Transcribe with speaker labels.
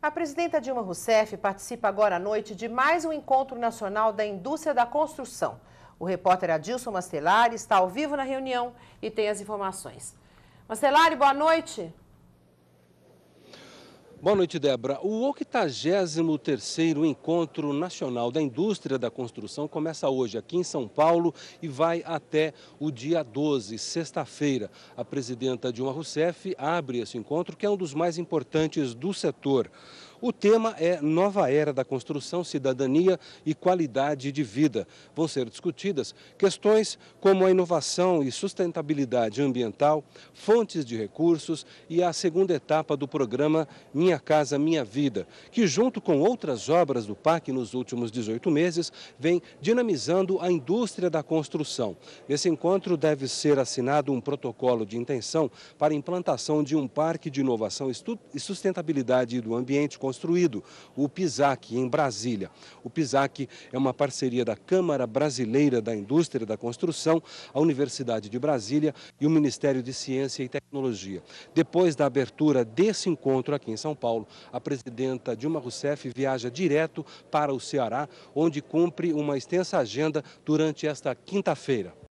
Speaker 1: A presidenta Dilma Rousseff participa agora à noite de mais um encontro nacional da indústria da construção. O repórter Adilson Mastelari está ao vivo na reunião e tem as informações. Mastelari, boa noite.
Speaker 2: Boa noite, Débora. O 83 Encontro Nacional da Indústria da Construção começa hoje aqui em São Paulo e vai até o dia 12, sexta-feira. A presidenta Dilma Rousseff abre esse encontro, que é um dos mais importantes do setor. O tema é Nova Era da Construção, Cidadania e Qualidade de Vida. Vão ser discutidas questões como a inovação e sustentabilidade ambiental, fontes de recursos e a segunda etapa do programa Minha Casa Minha Vida, que junto com outras obras do PAC nos últimos 18 meses, vem dinamizando a indústria da construção. Nesse encontro deve ser assinado um protocolo de intenção para implantação de um parque de inovação e sustentabilidade do ambiente com construído, o PISAC, em Brasília. O PISAC é uma parceria da Câmara Brasileira da Indústria da Construção, a Universidade de Brasília e o Ministério de Ciência e Tecnologia. Depois da abertura desse encontro aqui em São Paulo, a presidenta Dilma Rousseff viaja direto para o Ceará, onde cumpre uma extensa agenda durante esta quinta-feira.